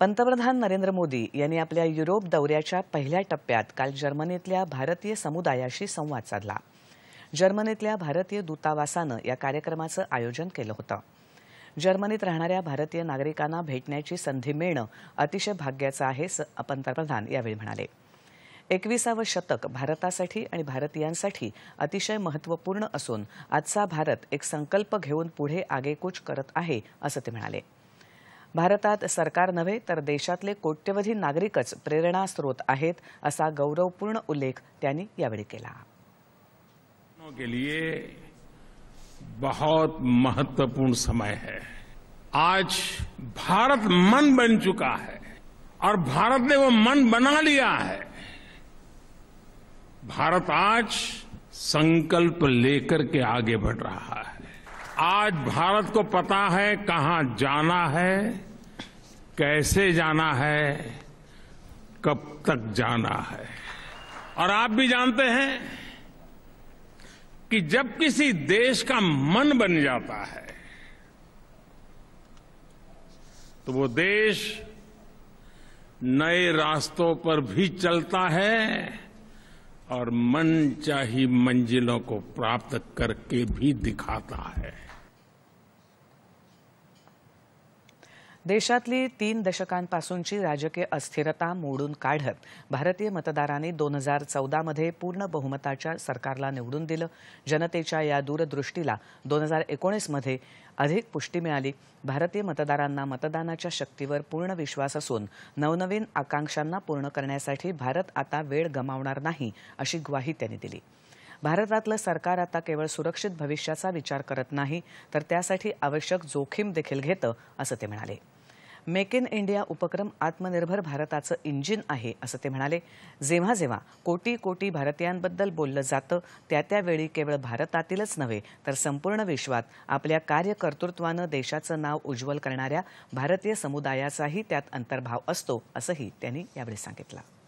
पंतप्रधान नरेंद्र मोदी यांनी आपल्या युरोप दौऱ्याच्या पहिल्या टप्प्यात काल जर्मनीतल्या भारतीय समुदायाशी संवाद साधला जर्मनीतल्या भारतीय दूतावासानं या कार्यक्रमाचं आयोजन केलं होतं जर्मनीत राहणाऱ्या भारतीय नागरिकांना भेटण्याची संधी मिळणं अतिशय भाग्याचं आहे पंतप्रधान यावेळी म्हणाले एकविसावं शतक भारतासाठी आणि भारतीयांसाठी अतिशय महत्त्वपूर्ण असून आजचा भारत एक संकल्प घेऊन पुढे आगेकूच करत आहे असं ते म्हणाले भारत सरकार तो तर देशातले कोट्यवधि नागरिक प्रेरणा स्रोत असा गौरवपूर्ण उल्लेख के लिए बहुत महत्वपूर्ण समय है आज भारत मन बन चुका है और भारत ने वो मन बना लिया है भारत आज संकल्प लेकर के आगे बढ़ रहा है आज भारत को पता है कहां जाना है कैसे जाना है कब तक जाना है और आप भी जानते हैं कि जब किसी देश का मन बन जाता है तो वो देश नए रास्तों पर भी चलता है और मन चाही मंजिलों को प्राप्त करके भी दिखाता है देशातली तीन दशकांपासूनची राजकीय अस्थिरता मोडून काढत भारतीय मतदारांनी दोन हजार चौदामध्ये पूर्ण बहुमताच्या सरकारला निवडून दिलं जनतेच्या या दूरदृष्टीला दोन हजार एकोणीसमध्ये अधिक पुष्टी मिळाली भारतीय मतदारांना मतदानाच्या शक्तीवर पूर्ण विश्वास असून नवनवीन आकांक्षांना पूर्ण करण्यासाठी भारत आता वेळ गमावणार नाही अशी ग्वाही त्यांनी दिली भारतातलं सरकार आता केवळ सुरक्षित भविष्याचा विचार करत नाही तर त्यासाठी आवश्यक जोखीम देखील घेतं असं ते म्हणाले मेक इन इंडिया उपक्रम आत्मनिर्भर भारताचं इंजिन आहे असं ते म्हणाले जेव्हा जेव्हा कोटी कोटी भारतीयांबद्दल बोललं जातं त्या त्यावेळी केवळ भारतातीलच नव्हे तर संपूर्ण विश्वात आपल्या कार्यकर्तृत्वानं देशाचं नाव उज्ज्वल करणाऱ्या भारतीय समुदायाचाही त्यात अंतर्भाव असतो असंही त्यांनी यावेळी सांगितलं